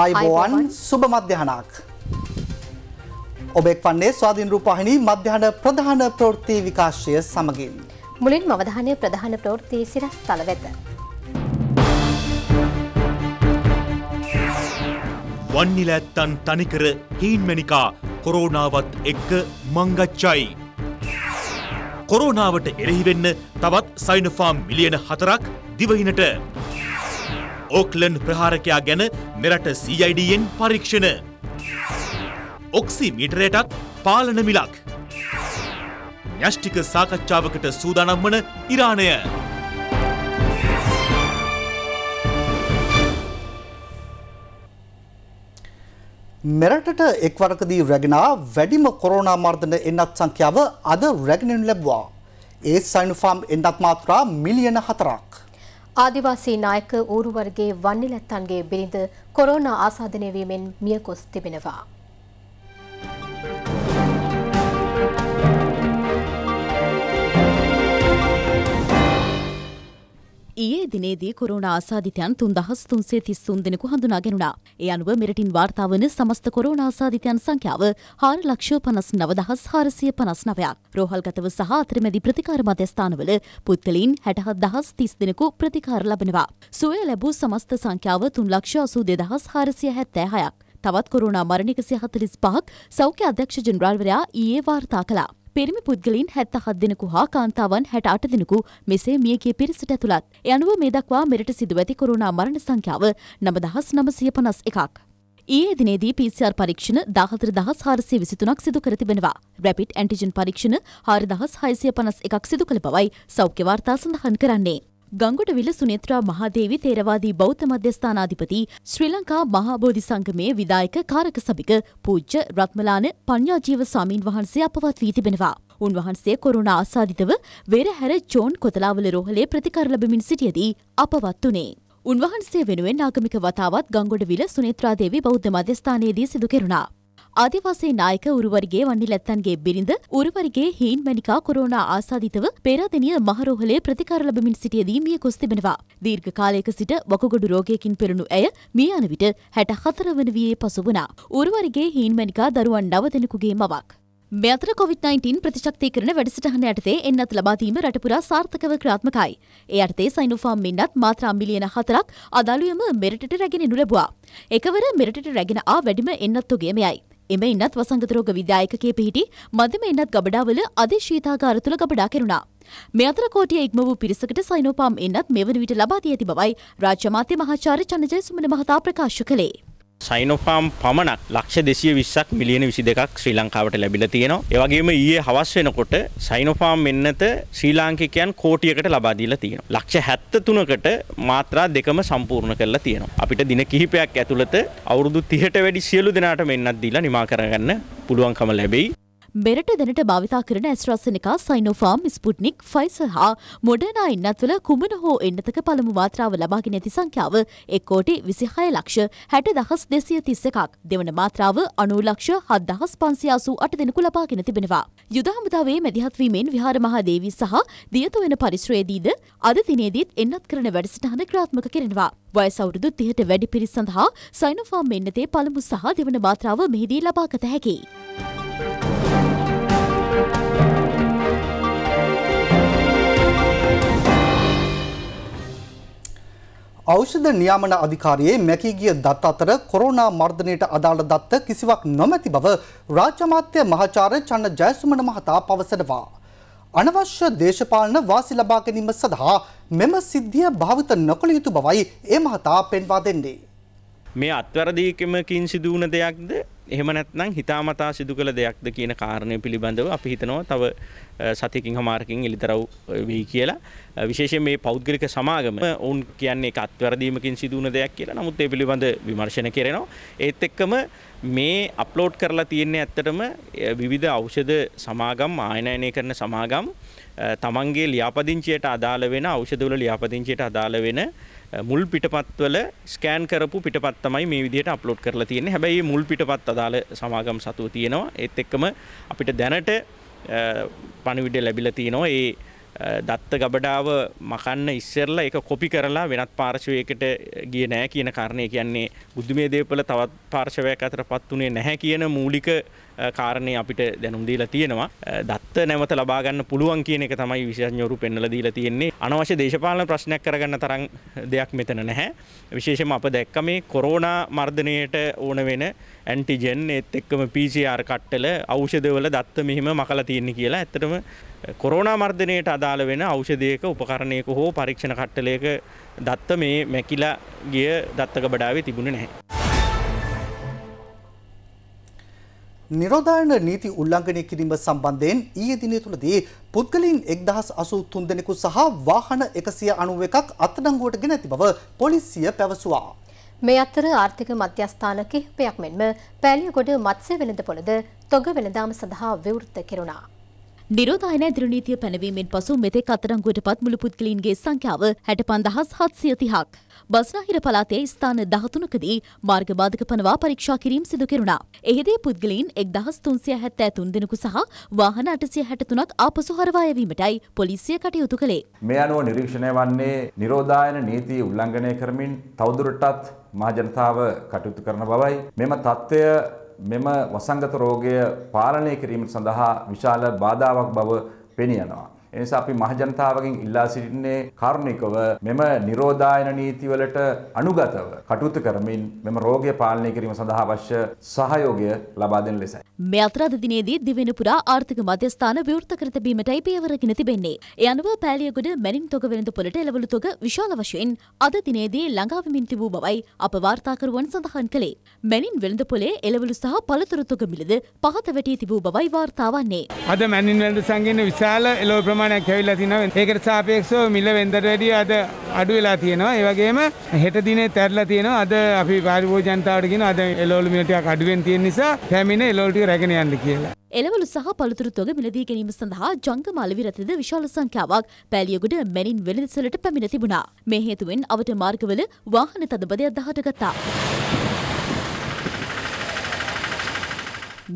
ආයිබෝවන් සුබ මධ්‍යහනක්. ඔබෙක් වන්නේ ස්වාධීන් රූපහිනී මධ්‍යහන ප්‍රධාන ප්‍රවෘත්ති විකාශය සමගින්. මුලින් මවධානය ප්‍රධාන ප්‍රවෘත්ති සිරස් තල වෙත. වන්නිලඇත්තන් තනිකර හීන්මැනිකා කොරෝනාවත් එක්ක මංගච්චයි. කොරෝනාවට එරෙහිවෙන්න තවත් සයිනෆාම් මිලියන හතරක් දිවහිනට ඕක්ලන්ඩ් ප්‍රහාරකයා ගැන මෙරට CIDෙන් පරීක්ෂණ. ඔක්සි මිටරයටත් පාලන මිලක්. න්‍යෂ්ටික සාකච්ඡාවකට සූදානම් වන ඉරාණය. මෙරටට එක් වරකදී රැගෙනා වැඩිම කොරෝනා මර්ධන එන්නත් සංඛ්‍යාව අද රැගෙනනු ලැබවා. ඒ සයිනුෆාම් එන්නත් මාත්‍රා මිලියන හතරක්. ආදිවාසී නායක ඌරුවර්ගේ වන්නිලැත්තන්ගේ බිරිඳ කොරෝනා ආසාදනය වීමෙන් මියගොස් තිබෙනවා. ඊයේ දිනේදී කොරෝනා ආසාධිතයන් 3333 දෙනෙකු හඳුනා ගැනුණා. ඒ අනුව මෙරටින් වාර්තා වන සමස්ත කොරෝනා ආසාධිතයන් සංඛ්‍යාව 459459ක්. රෝහල්ගතව සහ අතරමැදි ප්‍රතිකාර මධ්‍යස්ථානවල පුත්තලින් 67030 දෙනෙකු ප්‍රතිකාර ලබනවා. සුවය ලැබූ සමස්ත සංඛ්‍යාව 382476ක්. තවත් කොරුණා මරණ 145ක් සෞඛ්‍ය අධ්‍යක්ෂ ජෙනරාල්වරයා ඊයේ වාර්තා කළා. පිරිමි පුද්ගලින් හැත්ත හත් දෙනෙකු හා කාන්තාවන් හැට අට දෙනෙකු මෙසේ මියගේ පිරිසට ඇතුළත්. එ අනුව මේ දක්වා මෙරට සිදුව ඇති කොරුණා මරණ සංඛ්‍යාව නමදහස් නමසය පනස් එකක්. ඒ දිනේදී PCR පරීක්ෂණ දාහතර දහස් හාරසය විසිතුනක් සිදු කර තිබෙනවා. රැපිට් ඇන්ටිජන් පරීක්ෂණ හාරි දහස් හයිසිය පනස් එකක් සිදු කළ බවයි සෞඛ්‍ය වාර්තා සඳහන් කරන්නේ. ගංගොටවිල සුනේත්‍රා මහාදේවි තේරවාදී බෞද්ධ මධ්‍යස්ථානාධිපති ශ්‍රී ලංකා මහා බෝධි සංගමේ විදායක කාරක සභික පූජ්‍ය රත්මලාන පඤ්ඤාජීව ස්වාමින් වහන්සේ අපවත් වී තිබෙනවා. උන්වහන්සේ කොරුණා ආසාදිතව වෙරහැර ජෝන් කොතලාවල රෝහලේ ප්‍රතිකාර ලැබමින් සිටියදී අපවත් වුණේ. උන්වහන්සේ වෙනුවෙන් ආගමික වතාවත් ගංගොඩවිල සුනේත්‍රා දේවි බෞද්ධ මධ්‍යස්ථානයේදී සිදු කෙරුණා. අධිවාසී නායක උරුවරිගේ වන්නිලැත්තන්ගේ බිරිඳ උරුවරිගේ හීන් මැනිකා කොරෝනා ආසාධිතව පෙරදිනිය මහරෝහලේ ප්‍රතිකාර ලැබමින් සිටියදී මිය ගොස් තිබෙනවා. දීර්ඝ කාලයක සිට වකුගඩු රෝගයකින් පෙරුණු ඇය මිය යන විට හැට හතර වන වියේ පසු වුණා. උරුවරිගේ හීන් මැනිකා දරුවන් නව දෙනෙකුගේ මවක්. මෙතර කොවිD-19 ප්‍රතිශක්තිකරන වැඩසටහන යටතේ එන්නත් ලබාදීම රටපුරා සාර්ථකව ක්‍රාත්මකයි. ඒ අර්ථේ සයිනුෆාම් මෙන්නත් මාත්‍රා මිලියන හතරක් අදාළුවම මෙරටට රැගෙන නු ලැබුවා. එකවර මෙරටට රැගෙන ආ වැඩිම එන්නත්තුගේමයයි. එම එන්නත් වසංගත රෝග විද්‍යායකකයේ පිහිටි මධ්‍යම එන්නත් ගබඩාවල අධිශීතාගාර තුළ ගබඩා කෙරුණා. මේ අතර කෝටිය ඉක්ම වූ පිරිසකට සයිනෝපාම් එන්නත් මෙවන විට ලබා දී ඇති බවයි රාජ්‍ය මාධ්‍ය මහාචාර්ය චන්නජය සුමන මහතා ප්‍රකාශ කළේ. සයිනොෆාම් පමණක් ලක්ෂ දෙසිය විස්සක් මිලියන විසි දෙකක් ශ්‍රී ලංකාවට ලැබිල තියෙනවා ඒවගේම ඒ හවස් වෙනකොට සයිනොෆාම් මෙන්නත ශ්‍රී ලාංකිකයන් කෝටියකට ලබාදීලා තියෙන ලක්ෂ හැත්ත තුනකට මාත්‍රා දෙකම සම්පූර්ණ කරලා තියෙනවා අපිට දින කිහිපයක් ඇතුළත අවුරුදු තිහට වැඩි සියලු දෙනාට මෙන්නත් දීලා නිමා කරගන්න පුළුවන්කම ලැබෙයි මෙරට දැනට භාවිතා කරන ඇස්ට්‍රසනිකා සයිනෝෆාම් ස්පුට්නික් ෆයිස හා මොඩනා ඉන්නත්වල කුමන හෝ එන්නතක පළමු මාත්‍රාව ලබාගෙන ඇති සංඛ්‍යාව එක්කෝටි විසිහය ලක්ෂ හැට දහස් දෙසිය තිස්ස එකක් දෙවන මාත්‍රාව අනුලක්ෂ හත් දහස් පන්සියාසූ අට දෙනෙකු ලබාගෙන තිබෙනවා. යුදහමුදාවේ මැදිහත්වීමෙන් විහාර මහාදේවී සහ දියතු වෙන පරිශ්‍රයේදීද අද දිනේදීත් එන්නත් කරන වැඩසටහන ක්‍රාත්මක කරනවා. වයසවුරුදු තිහට වැඩි පිරිස් සඳහා සයිනොෆාම් මෙන්නතේ පළමු සහ දෙවන මාත්‍රාව මෙහිදී ලබාගත හැකි. ඖෂධ නියාමන අධිකාරියේ මැකී ගිය දත් අතර කොරෝනා මර්ධනයට අදාළ දත්ත කිසිවක් නොමැති බව රාජ්‍ය අමාත්‍ය මහාචාර්ය චන්න ජයසුමන මහතා පවසනවා. අනවශ්‍ය දේශපාලන වාසි ලබා ගැනීම සඳහා මෙම සිද්ධිය භාවිත නොකළ යුතු බවයි ඒ මහතා පෙන්වා දෙන්නේ. මේ අත්වැරදීකමකින් සිදුවන දෙයක්ද එහෙම නැත්නම් හිතාමතා සිදු කළ දෙයක්ද කියන කාරණය පිළිබඳව අපි හිතනවා තව සතියකින් හමාරකින් එලිතරව් වෙයි කියලා විශේෂයෙන් මේ පෞද්ගලික සමාගම ඔවුන් කියන්නේ එකත් වැරදීමකින් සිදුවන දෙයක් කියලා නමුත් ඒ පිළිබඳ විමර්ශන කරනවා ඒත් එක්කම මේ අප්ලෝඩ් කරලා තියෙන්නේ ඇත්තටම විවිධ ඖෂධ සමාගම් ආයනයනය කරන සමාගම් තමන්ගේ ලියාපදිංචියට අදාළ වෙන ඖෂධවල ලියාපදිංචියට අදාළ වෙන මුල් පිටපත්වල ස්කෑන් කරපු පිටපත් තමයි මේ විදිහට අප්ලෝඩ් කරලා තියෙන්නේ. හැබැයි මුල් පිටපත් අදාළ සමාගම් සතුව තියෙනවා. ඒත් එක්කම අපිට දැනට පණිවිඩය ලැබිලා තියෙනවා. ඒ දත්ත ගබඩාව මකන්න ඉස්සරලා එක කොපි කරලා වෙනත් පාර්ශවයකට ගිය නෑ කියන කාරණය කියන්නේ බුද්ධමේ දේපල තවත් පාර්ශවයක් අතර පත් වනේ නැහැ කියන මූලික කාරණය අපිට දැනුම්දීලා තියෙනවා දත්ත නැවත ලබාගන්න පුළුවන් කියන එක තමයි විශෂඥවරු පෙන්නල දීලා තියෙන්නේ අනවශ්‍ය දේශපාලන ප්‍රශ්නයක් කරගන්න තරම් දෙයක් මෙතන නැහැ විශේෂම අප දැක්ක මේ කොරෝනා මර්ධනයට ඕන වෙන ඇන්ටිජෙන් එත් එක්කම පිසිR කට්ටල අෞෂදවල දත්ත මෙහිම මකලා තියෙන්නේ කියලා ඇත්තටම කොරෝනා මර්ධනයට අදාළ වෙන ඖෂධයක උපකරණයක හෝ පරීක්ෂණ කට්ටලයක දත්ත මේ මැකිලා ගිය දත්තක බඩාවේ තිබුණේ නැහැ. නිරෝධායන නීති උල්ලංඝනය කිරීම සම්බන්ධයෙන් ඊයේ දිනය තුලදී පුද්ගලයන් 1083 දෙනෙකු සහ වාහන 191ක් අත්අඩංගුවට ගෙන ඇති බව පොලිසිය පැවසුවා. මේ අතර ආර්ථික මධ්‍යස්ථාන කිහිපයක් මෙන්ම පෑලියගොඩ මත්ස්‍ය වෙළඳ පොළද තොග වෙළඳාම සඳහා විවෘත කෙරුණා. නිරෝධායන ඇදිරනීතිය පැනවීමෙන් පසු මෙතෙක් අතරංගුවට පත් මුළු පුද්ගලීන්ගේ සංඛ්‍යාව හැට පන්දහස් හත්සිය තිහක්. බස්නාහිර පලාතේ ස්ථාන දහතුනකදී මාර්ග බාධක පනවා පරීක්ෂා කිරීම් සිදු කෙරුණා. එහිදී පුද්ගලීන් එක් දහස් තුන්සිය හැත්තෑ තුන් දෙනෙකු සහ වාහන අටසිය හැටතුනක් ආපසු හරවායවීමටයි පොලිසිය කටයුතු කළේ. මේ අනුව නිරීක්ෂණය වන්නේ නිරෝධායන නීතිය උල්ලංඝනය කරමින් තවදුරටත් මහජනතාව කටයුතු කරන බවයි. මෙම තත්ත්වය මෙම වසංගත රෝගය පාලනය කිරීම සඳහා විශාල බාධාවක් බව පෙනී යනවා. එනිසා අපි මහජනතාවගෙන් ඉල්ලා සිටින්නේ කාරුණිකව මෙම නිරෝධායන නීතිවලට අනුගතව කටයුතු කරමින් මෙම රෝගය පාලනය කිරීම සඳහා අවශ්‍ය සහයෝගය ලබා දෙන ලෙසයි. මේ අතරද දිනේදී දිවෙන පුරා ආර්ථික මධ්‍යස්ථාන විවෘත කර තැබීමටයි පියවරගෙන තිබෙන්නේ. ඒ අනුව පෑලියගොඩ මැනින් තොග වෙළඳ පොළට එළවලු තොග විශාල වශයෙන් අද දිනේදී ළඟාවමින් තිබූ බවයි අප වාර්තාකරුවන් සඳහන් කළේ. මැනින් වෙළඳ පොලේ එළවලු සහ පළතුරු තොග මිලද පහත වැටී තිබූ බවයි වාර්තා වන්නේ. අද මැනින් වෙළඳ සංගමයේ විශාල එළවලු ප්‍රමාණය ප්‍රමාණයක් ඇවිල්ලා තිනවා. ඒකට සාපේක්ෂව මිල වෙන්දට වැඩිය අද අඩු වෙලා තියෙනවා. ඒ වගේම හෙට දිනේ තැරලා තියෙනවා. අද අපි පාරිභෝජ ජනතාවට කියන අද එළවලු මිල ටිකක් අඩුවෙන් තියෙන නිසා පැමිණ එළවලු ටික රැගෙන යන්න කියලා. එළවලු සහ පළතුරු තොග මිලදී ගැනීම සඳහා ජංගම අලෙවි රථද විශාල සංඛ්‍යාවක් පැලියගොඩ මැනින් වෙළඳසැලට පැමිණ තිබුණා. මේ හේතුවෙන් අවට මාර්ගවල වාහන තදබදයක් දහට ගත්තා.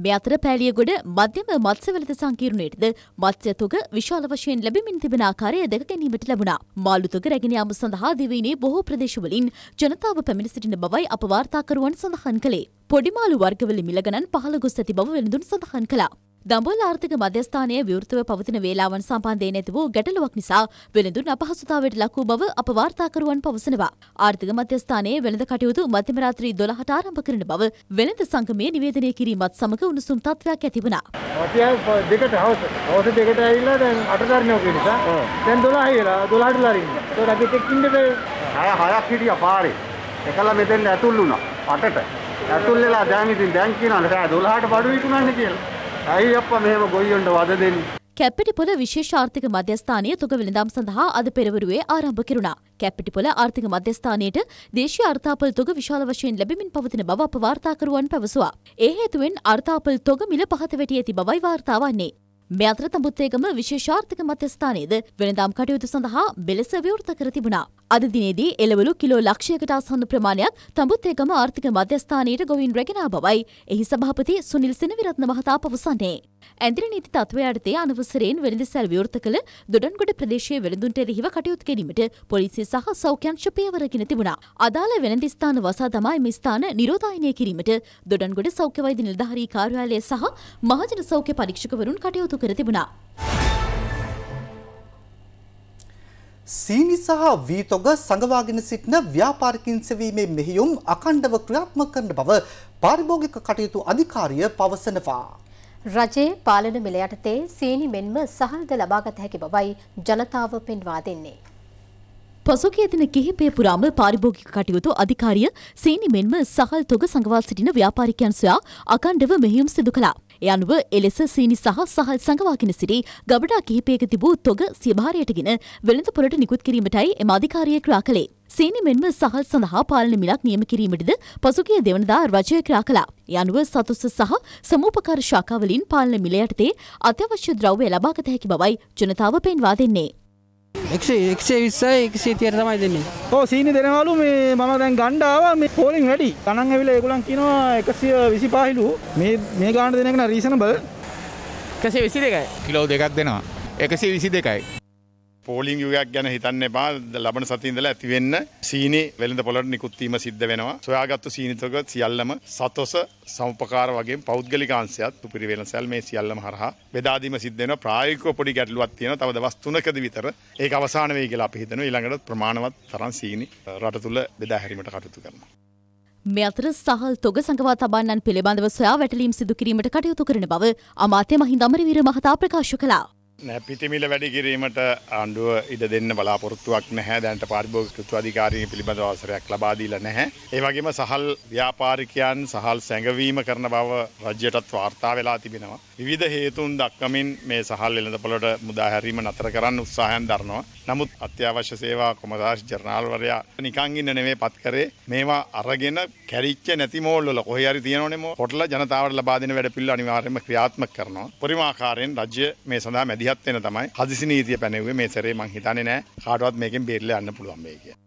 මේ අතර පෑලියගොඩ මධ්‍යම මත්ස්‍යවලද සංකීර්ණයටද මත්ස්‍ය තුග විශාල වශයෙන් ලැබෙමින් තිබෙන ආකාරය දැක ගැනීමට ලැබුණා. මාළු තුග රැගෙන යාම සඳහා දිවයිනේ බොහෝ ප්‍රදේශවලින් ජනතාව පැමිණ සිටින බවයි අප වාර්තාකරුවන් සඳහන් කළේ. පොඩි මාළු වර්ගවල මිල ගණන් පහළ ගොස් ඇති බව වෙළඳුන් සඳහන් කළා. දඹුල් ආර්ථික මධ්‍යස්ථානයේ විවෘතව පවතින වේලාවන් සම්බන්ධයෙන් නැති වූ ගැටලුවක් නිසා වෙළඳුන් අපහසුතාවයට ලක් වූ බව අප වාර්තාකරුවන් පවසනවා. ආර්ථික මධ්‍යස්ථානයේ වෙළඳ කටයුතු මධ්‍යම රාත්‍රී 12ට ආරම්භ කරන බව වෙළඳ සංගමයේ නිවේදනය කිරීමත් සමග උණුසුම් තත්ත්වයක් ඇති වුණා. දෙකට හවස හවස දෙකට ඇවිල්ලා දැන් 8 කරනවා කියන නිසා දැන් 12යි වෙලා 12ට ලාරින්න. ඒකට අපි ටෙක්කින්ද බෑ. අය හයක් හිටියා පාරේ. එකලා මෙතෙන් ඇතුල් වුණා 8ට. ඇතුල් වෙලා දැන් ඉතින් දැන් කියනවා නේද 12ට බඩු විකුණන්න කියලා. ඇයි අප්පා මෙහෙම ගොයියොන්ට වද දෙන්නේ? කැප්පිටිපොළ විශේෂ ආර්ථික මධ්‍යස්ථානය තුග වෙළඳාම් සඳහා අද පෙරවරුවේ ආරම්භ කෙරුණා. කැප්පිටිපොළ ආර්ථික මධ්‍යස්ථානයට දේශීය අර්ථාපල් තුග විශාල වශයෙන් ලැබෙමින් පවතින බව අප වාර්තාකරුවන් පැවසුවා. ඒ හේතුවෙන් අර්ථාපල් තුග මිල පහත වැටි ඇති බවයි වාර්තා වන්නේ. මේ අතර තඹුත්තේගම විශේෂාර්ථක මධ්‍යස්ථානයේද වෙනදාම් කටයුතු සඳහා බෙලෙස විවෘත කර තිබුණා. අද දිනේදී එළවලු කිලෝ ලක්ෂයකට ආසන්න ප්‍රමාණයක් තඹුත්තේගම ආර්ථික මධ්‍යස්ථානයට ගොවින් රැගෙන ආබවයි එහි සභාපති සුනිල් සෙනවිරත්න මහතා පවසන්නේ. ඇදිරි නීති තත්ත්වය යටතේ අනවසරයෙන් වෙළඳසැල් විවෘත කළ දොඩන්ගොඩ ප්‍රදේශයේ වෙළඳුන්ට එරෙහිව කටයුතු කිරීමට පොලිසිය සහ සෞඛ්‍යංශ පියවරගෙන තිබුණා. අදාළ වෙළඳ ස්ථාන වසා තමයි මේ ස්ථාන නිරෝධායනය කිරීමට දොඩන්ගොඩ සෞඛ්‍ය වෛද්‍ය නිලධාරී කාර්යාලය සහ මහජන සෞඛ්‍ය පරීක්ෂකවරුන් කටයුතු මතු කර තිබුණා. සීනි සහ වීතොග සඟවාගෙන සිටින ව්‍යාපාරිකින් සෙවීමේ මෙහියුම් අකණ්ඩව ක්‍රියාත්මක කරන බව පාරිභෝගික කටයුතු අධිකාරිය පවසනවා. රජයේ පාලන මිල යටතේ සීනි මෙන්ම සහල්ද ලබාගත හැකි බවයි ජනතාව පෙන්වා දෙන්නේ. පසුගිය දින කිහිපය පුරාම පාරිභෝගික කටයුතු අධිකාරිය සීනි මෙන්ම සහල් තොග සංගවා සිටින ව්‍යාපාරිකයන් සොයා අකණ්ඩව මෙහෙයුම් සිදු කළා. එය අනුව එලෙස සීනි සහ සහල් සඟවාගෙන සිටි ගබඩා කිහිපයක තිබූ තොග සියභාරයටගෙන වෙළඳ පොළට නිකුත් කිරීමටයි එම අධිකාරිය ක්‍රා කළේ. සීනි මෙන්ම සහල් සඳහා පාලන මිලක් නියම කිරීමටද පසුගිය දෙවනදා රජය ක්‍රා කළා. ඒ අනුව සතුස්ස සහ සමූපකාර ශාඛාවලින් පාලන මිල යටතේ අත්‍යවශ්‍ය ද්‍රව්‍ය ලබාගත හැකි බවයි ජනතාව පෙන්වා දෙන්නේ. එක්සේ විස්සයි එකසේ තියට තමයි දෙන්නේ ඕ සීනි දෙනවලු මේ මම දැන් ගණ්ඩාව මේ පෝලින් වැඩි තනන් ඇවිල ඒගුලන් කිනවා එකසිය විසි පාහිලු මේ මේ ගාන දෙනෙන රීසනබල් එකසේ විසි දෙකයි කිලෝ දෙකක් දෙනවා එකසේ විසි දෙකයි පෝලිං යුගයක් ගැන හිතන්න එපා ලබන සතිඉඳල ඇතිවෙන්න සීනි වෙළඳ පොලට නිකුත්වීම සිද්ධ වෙනවා සොයාගත්තු සීනිතක සියල්ලම සතොස සම්පකාර වගේ පෞද්ගලිකාන්සයත් උපිරිවෙන සැල් මේ සියල්ලම හරහා බෙදාදීම සිද්ධන ප්‍රායකෝ පොඩි ගැටලුවත් තියෙන තව දවස් තුනකද විතර ඒ අවසාන වේ කියලා අපි හිතන ඊළඟට ප්‍රමාණවත් තරන් සීනි රට තුළ බෙදා හැරීමට කටයුතු කරනවා. මේ අතර සහල් තොග සංගවා තබන්නන් පිළිබඳව සොයා වැටලීම් සිදු කිරීමට කටයුතු කරන බව අමාත්‍ය මහින්ද අමරවීර මහතා ප්‍රකාශ කළා. නැහැ පිටිමිල වැඩි කිරීමට ආණ්ඩුව ඉඩ දෙන්න බලාපොරොත්තුවක් නැහැ දැනට පාරිභෝගික කෘත්‍යාධිකාරීන් පිළිබඳ අවසරයක් ලබා දීලා නැහැ ඒ වගේම සහල් ව්‍යාපාරිකයන් සහල් සැඟවීම කරන බව රජ්‍යයටත් වාර්තා වෙලා තිබෙනවා විවිධ හේතුන් දක්වමින් මේ සහල් වෙළඳපොළට මුදා හැරීම නතර කරන්න උත්සාහයන් දරනවා නමුත් අත්‍යවශ්‍ය සේවා කොමසාරිස් ජනරාල්වරයා නිකන් ඉන්න නෙමෙයි පත් කරේ මේවා අරගෙන කැරිච්ච නැති මෝල් වල කොහේ හරි තියෙනවනේ හොටලා ජනතාවට ලබා දෙන වැඩ පිළිවෙල අනිවාර්යයෙන්ම ක්‍රියාත්මක කරනවා පරිමාකාරයෙන් රජ්‍ය මේ සඳහා මැදි මැදිහත් වෙන තමයි හදිසි නීතිය පැනෙව්වේ මේ සැරේ මං හිතන්නේ නෑ කාටවත් මේකෙන් බේරිලා යන්න පුළුවන් මේ කියලා.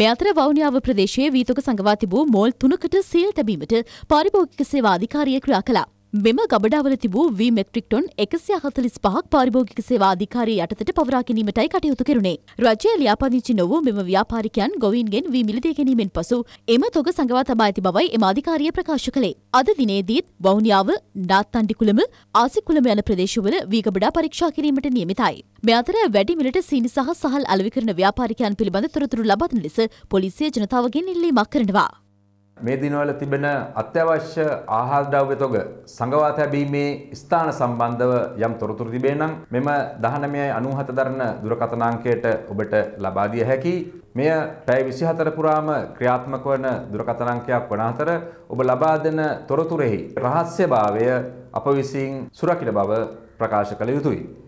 මෙතර වෞනියාව ප්‍රදේශයේ වීතක සංගවා තිබූ මෝල් තුනකට සීල් තැබීමට පාරිභෝගික සේවා අධිකාරිය ක්‍රියා කළා. මෙම ගබඩාවල තිබූ වී මෙට්‍රික් ටොන් එකසිය හතලිස් පහක් පාරිභෝගික සේවා අධිකාරී යටතට පවරා ගැනීමටයි කටයුතු කෙරුණේ. රජය ලියාපදිංචි නොවූ මෙම ව්‍යාපාරිකයන් ගොවීන්ගෙන් වී මිලදී ගැනීමෙන් පසු එම තොග සඟවා තබා ඇති බවයි එම අධිකාරිය ප්‍රකාශ කළේ. අද දිනේදීත් වවුනියාව, නාත්තණ්ඩිකුලම, ආසිකුලම යන ප්‍රදේශවල වී ගබඩා පරීක්ෂා කිරීමට නියමිතයි. මේ අතර වැඩි මිලට සීනි සහ සහල් අලෙවි කරන ව්‍යාපාරිකයන් පිළිබඳ තොරතුරු ලබා දෙන ලෙස පොලිසිය ජනතාවගෙන් ඉල්ලීමක් කරනවා. මේ දිනවල තිබෙන අත්‍යවශ්‍ය ආහාර ද්‍රව්‍ය තොග සංගවා තැබීමේ ස්ථාන සම්බන්ධව යම් තොරතුරු තිබේ නම් මෙම 1997 දරන දුරකථන අංකයට ඔබට ලබා දිය හැකියි. මෙය පැය 24 පුරාම ක්‍රියාත්මක වන දුරකථන අංකයක් වන අතර ඔබ ලබා දෙන තොරතුරෙහි රහස්‍යභාවය අප විසින් සුරකින බව ප්‍රකාශ කළ යුතුයි.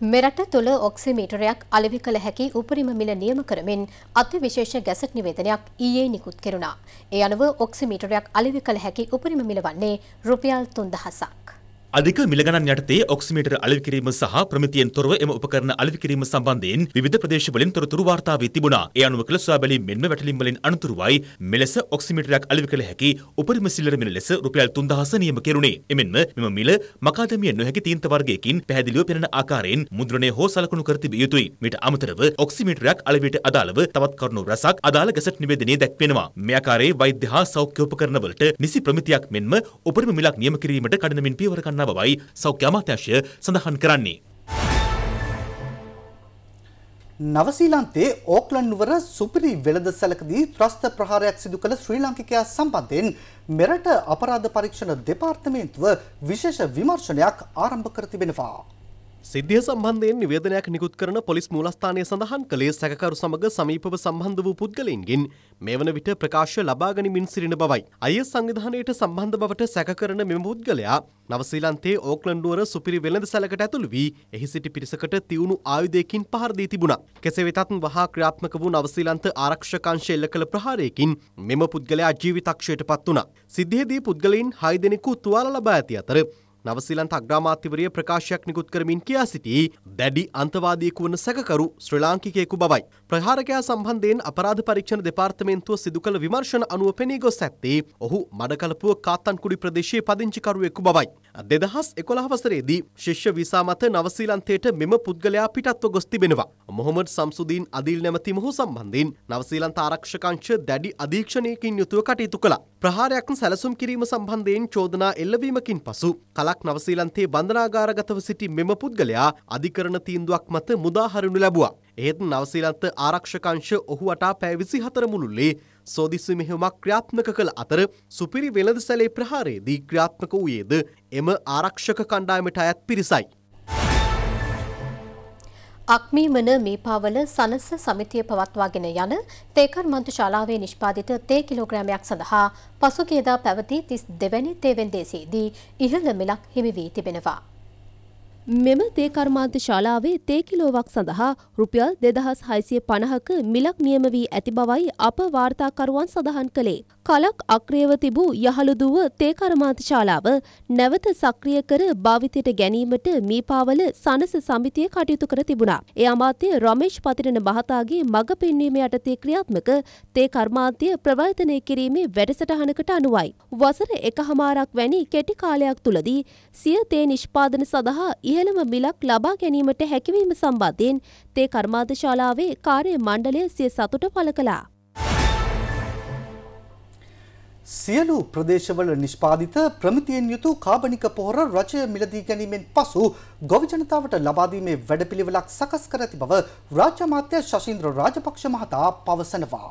මෙරට තුළ ඔක්සිමීටරයක් අලෙවි කළ හැකි උපරිම මිල නියම කරමින් අති විශේෂ ගැසට් නිවේදනයක් ඊයේ නිකුත් කෙරුණා. ඒ අනුව ඔක්සිමීටරයක් අලෙවි කළ හැකි උපරිම මිල වන්නේ රුපියල් 3000ක්. අධික මිලගණන් යටතේ ඔක්සිමීටර අලෙවි කිරීම සහ ප්‍රමිතියෙන් තොරව එම උපකරණ අලෙවි කිරීම සම්බන්ධයෙන් විවිධ ප්‍රදේශවලින් තොරතුරු වාර්තා වී තිබුණා. ඒ අනුව කළ සොයා බැලීම් මෙන්ම වැටලීම් වලින් අනතුරුවයි මෙලෙස ඔක්සිමීටරයක් අලෙවි කළ හැකි උපරිම සිල්ලර මිල ලෙස රුපියල් 3000 නියම කෙරුණේ. එමෙන්ම මෙම මිල මකාදමිය නොහැකි තීන්ත වර්ගයකින් පැහැදිලිව පෙනෙන ආකාරයෙන් මුද්‍රණය හෝ සලකනු කර තිබිය යුතුයි. මීට අමතරව ඔක්සිමීටරයක් අලෙවියට අදාළව තවත් කරුණු රැසක් අදාළ ගැසට් නිවේදනයේ දැක්වෙනවා. මේ ආකාරයේ වෛද්‍ය හා සෞඛ්‍ය උපකරණ වලට නිසි ප්‍රමිතියක් මෙන්ම උපරිම මිලක් නියම කිරීමට කඩිනමින් පියවර ගන්න කරන බවයි සෞඛ්‍ය අමාත්‍යාංශය සඳහන් කරන්නේ. නවසීලන්තේ ඕක්ලන්ඩ් නුවර සුපිරි වෙළඳසැලකදී ත්‍රස්ත ප්‍රහාරයක් සිදු කළ ශ්‍රී ලාංකිකයා සම්බන්ධයෙන් මෙරට අපරාධ පරීක්ෂණ දෙපාර්තමේන්තුව විශේෂ විමර්ශනයක් ආරම්භ කර තිබෙනවා. සිද්ධිය සම්බන්ධයෙන් නිවේදනයක් නිකුත් කරන පොලිස් මූලස්ථානය සඳහන් කළේ සැකකරු සමග සමීපව සම්බන්ධ වූ පුද්ගලයින්ගෙන් මේ වන විට ප්‍රකාශ ලබාගනිමින් සිරින බවයි. අය සංවිධානයට සම්බන්ධ බවට සැකකරන මෙම පුද්ගලයා නවසීලන්තේ ඕක්ලන්ඩුවර සුපිරි වෙළඳ සැලකට ඇතුළු වී එහි සිටි පිරිසකට තියුණු ආයුධයකින් පහර දී තිබුණා. කෙසේ වෙතත් වහා ක්‍රියාත්මක වූ නවසීලන්ත ආරක්ෂකංශය එල්ල කළ ප්‍රහාරයකින් මෙම පුද්ගලයා ජීවිතක්ෂයට පත් වුණා. සිද්ධියේදී පුද්ගලයින් 6 දෙනෙකු තුවාල ලබා ඇති අතර නවසීලන් තග්‍රාමාත්‍යවරිය ප්‍රකාශයක් නිකුත් කරමින් කියා සිටී දැඩි අන්තවාදියෙකු වන සැකකරු ශ්‍රී ලාංකිකයෙකු බවයි. ප්‍රහාරකයා සම්බන්ධයෙන් අපරාධ පරීක්ෂණ දෙපාර්තමේන්තුව සිදු කළ විමර්ශන අනුව පෙනී ගොස් ඇත්තේ ඔහු මඩකලපුව කාත්තන්කුඩි ප්‍රදේශයේ පදිංචිකරුවෙකු බවයි. දෙදහස් එකොළහ වසරේදී ශිෂ්‍ය විසා මත නවසීලන්තයට මෙම පුද්ගලයා පිටත්ව ගොස් තිබෙනවා. මොහොමඩ් සම්සුදීන් අදීල් නැමැති මොහු සම්බන්ධයෙන් නවසීලන්ත ආරක්ෂකංශ දැඩි අධීක්ෂණයකින් යුතුව කටයුතු කළා. ප්‍රහාරයක් සැලසුම් කිරීම සම්බන්ධයෙන් චෝදනා එල්ලවීමකින් පසු කලා කාලක් නවසීලන්තයේ බන්ධනාගාරගතව සිටි මෙම පුද්ගලයා අධිකරණ තීන්දුවක් මත මුදාහරිනු ලැබුවා. එහෙත් නවසීලන්ත ආරක්ෂකංශ ඔහු වටා පැය 24 මුළුල්ලේ සෝදිසි මෙහෙයුමක් ක්‍රියාත්මක කළ අතර සුපිරි වෙළඳසැලේ ප්‍රහාරයේදී ක්‍රියාත්මක වූයේද එම ආරක්ෂක කණ්ඩායමට අයත් පිරිසයි. අක්මීමන මීපාවල සනස සමිතිය පවත්වාගෙන යන තේකර් මන්තු ශාලාවේ නිෂ්පාදිත තේ කිලෝග්‍රෑමයක් සඳහා පසුගියදා පැවති තිස් දෙවැනි තේවෙන්දේසේදී ඉහළ මිලක් හිමි වී තිබෙනවා. මෙම තේකර්මාන්ත ශාලාවේ තේකිලෝවක් සඳහා රුපියල් දෙදහස් හයිසිය පණහක මිලක් නියම වී ඇති බවයි අප වාර්තාකරුවන් සඳහන් කළේ. කලක් අක්‍රියව තිබූ යහළුදුව තේකරමාතිශාලාව නැවත සක්‍රිය කර භාවිතයට ගැනීමට මීපාවල සනස සමිතිය කටයුතු කර තිබුණා. ඒ අමාත්‍ය රමේෂ් පතිරණ මහතාගේ මඟ පෙන්වීම යටතේ ක්‍රියාත්මක තේ කර්මාන්තය ප්‍රවර්තනය කිරීමේ වැඩසටහනකට අනුවයි. වසර එකහමාරක් වැනි කෙටි කාලයක් තුළදී සිය තේ නිෂ්පාදන සඳහා ඉහළම මිලක් ලබා ගැනීමට හැකිවීම සම්බන්ධයෙන් තේ කර්මාන්තශාලාවේ කාර්ය මණ්ඩලය සිය සතුට පළ කළා. සියලු ප්‍රදේශවල නිෂ්පාදිත ප්‍රමිතියෙන් යුතු කාබනික පොහොර රජය මිලදී ගැනීමෙන් පසු ගොවි ජනතාවට ලබාදීමේ වැඩපිළිවෙලක් සකස් කර ඇති බව රාජ්‍ය අමාත්‍ය ශෂීන්ද්‍ර රාජපක්ෂ මහතා පවසනවා.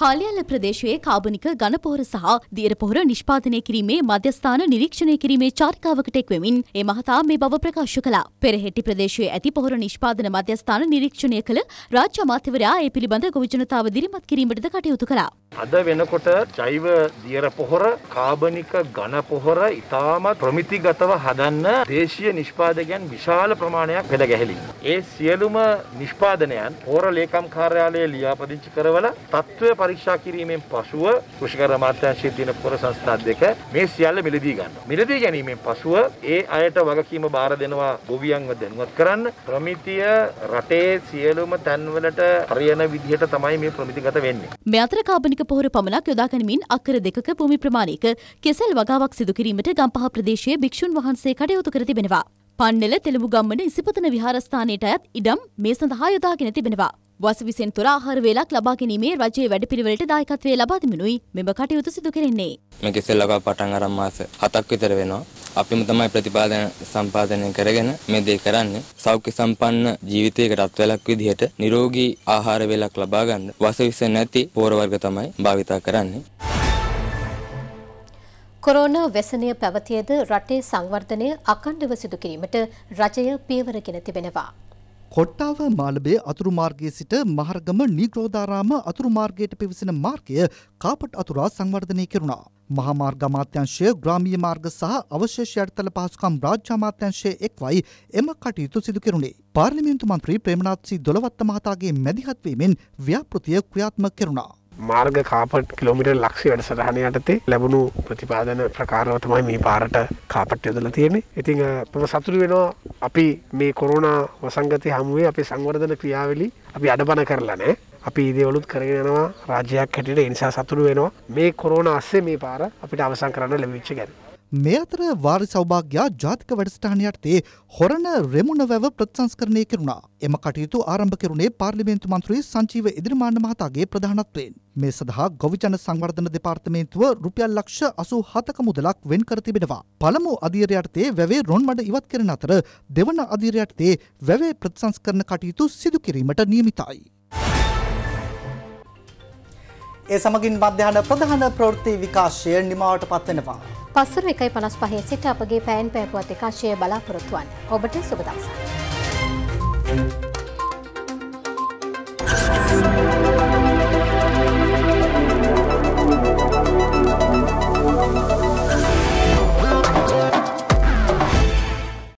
හාලියල ප්‍රදේශයේ කාබනික ගණපොහොර සහ දියර පොහොර නිෂ්පාදනය කිරීමේ මධ්‍යස්ථාන නිරීක්ෂණය කිරීමේ චාරිකාවකට එක්වෙමින් ඒ මහතා මේ බව ප්‍රකාශ කළා. පෙරහෙටි ප්‍රදේශයේ ඇති පොහොර නිෂ්පාදන මධ්‍යස්ථාන නිරීක්ෂණය කළ රාජ්‍ය අමාත්‍යවරයා ඒ පිළිබඳ ගොවි ජනතාව දිරිමත් කිරීමටද කටයුතු කළා. අද වෙනකොට ජෛව දියර පොහොර කාබනික ඝන පොහොර ඉතාමත් ප්‍රමිතිගතව හදන්න දේශීය නිෂ්පාදකයන් විශාල ප්‍රමාණයක් පෙළ ගැහෙලි. ඒ සියලුම නිෂ්පාදනයන් පොහොර ලේකම් කාර්යාලයේ ලියාපදිංචි කරවල තත්ත්වය පරීක්ෂා කිරීමෙන් පසුව කෘෂිකර අමාත්‍යාංශයේ දින පොහොර සංස්ථා දෙක මේ සියල්ල මිලදී ගන්නවා. මිලදී ගැනීමෙන් පසුව ඒ අයට වගකීම බාර දෙනවා ගොවියන්ව දැනුවත් කරන්න ප්‍රමිතිය රටේ සියලුම තැන්වලට හරියන විදිහට තමයි මේ ප්‍රමිතිගත වෙන්නේ. මේ අතර කාබනික සතියක පොහොර පමණක් යොදාගනිමින් අක්කර දෙකක භූමි ප්‍රමාණයක කෙසෙල් වගාවක් සිදු කිරීමට ගම්පහ ප්‍රදේශයේ භික්ෂුන් වහන්සේ කටයුතු කර තිබෙනවා. පන්නෙල තෙළඹු ගම්මන ඉසිපතන විහාරස්ථානයට අයත් ඉඩම් මේ සඳහා යොදාගෙන තිබෙනවා. වසවිසෙන් තොර ආහාර වේලක් ලබා ගැනීමේ රජයේ වැඩපිළිවෙලට දායකත්වය ලබා දෙමිනුයි මෙම කටයුතු සිදු කෙරෙන්නේ. මේක ඉස්සෙල්ලා පටන් අරන් මාස 7ක් විතර වෙනවා. අපිම තමයි ප්‍රතිපාදන සම්පාදනය කරගෙන මේ දේ කරන්නේ සෞඛ්‍ය සම්පන්න ජීවිතයකට අත්වැලක් විදිහට නිරෝගී ආහාර වේලක් ලබා ගන්න වසවිස නැති පෝර වර්ග තමයි භාවිතා කරන්නේ. කොරෝනා වැසනය පැවතියද රටේ සංවර්ධනය අඛණ්ඩව සිදු කිරීමට රජය පියවර ගෙන තිබෙනවා. කොට්ටාව මාලබේ අතුරු මාර්ගයේ සිට මහරගම නීග්‍රෝධාරාම අතුරු මාර්ගයට පිවිසෙන මාර්ගය කාපට් අතුරා සංවර්ධනය කෙරුණා. මහාමාර්ග අමාත්‍යංශය ග්‍රාමීය මාර්ග සහ අවශේෂ යටිතල පහසුකම් රාජ්‍ය අමාත්‍යංශයේ එක්වයි එම කටයුතු සිදු කෙරුණේ. පාර්ලිමේන්තු මන්ත්‍රී ප්‍රේමනාත් සී දොළවත්ත මහතාගේ මැදිහත්වීමෙන් ව්‍යාපෘතිය ක්‍රියාත්මක කෙරුණා. මාර්ග කාපට් කිලෝමිට ලක්ෂි වැඩසටහන යටතේ ලැබුණු ප්‍රතිපාදන ප්‍රකාරවතමයි මේ පාරට කාපට් යොදල තියෙන්නේ ඉතිං පම සතුරු වෙනවා අපි මේ කොරුණ වසංගතය හමුවේ අපි සංවර්ධන ක්‍රියාවලි අපි අඩබන කරලනෑ අපි ඉදවලුත් කරගෙනවා රාජයක් හැටියට ඉනිසා සතුරු වෙනවා මේ කොරෝණ අස්සේ මේ පාර අපිට අවසං කරන්න ලැබිච්ච ගැන මේ අතර වාරි සෞභාග්‍යා ජාතික වැඩසටහන යටතේ හොරණ රෙමුණ වැව ප්‍රතිසංස්කරණය කෙරුණා. එම කටයුතු ආරම්භ කෙරුණේ පාර්ලිමේන්තු මන්ත්‍රී සංජීව ඉදිරිමාන්න මහතාගේ ප්‍රධානත්වයෙන්. මේ සඳහා ගොවිජන සංවර්ධන දෙපාර්තමේන්තුව රුපියල් ලක්ෂ 87ක මුදලක් වෙන් කර තිබෙනවා. පළමු අධීරය යටතේ වැවේ රොන් මඩ ඉවත් කරන අතර දෙවන අධීරය යටතේ වැවේ ප්‍රතිසංස්කරණ කටයුතු සිදු කිරීමට නියමිතයි. ඒ සමගින් මධ්‍යහන ප්‍රධාන ප්‍රවෘත්ති විකාශය නිමාවට පත්වෙනවා. පස්සර එකයි පනස් පහේ සිට අපගේ පැන් පැපුවත් විකාශය බලාපොරොත්තුවන් ඔබට සුබදසා. Thank you.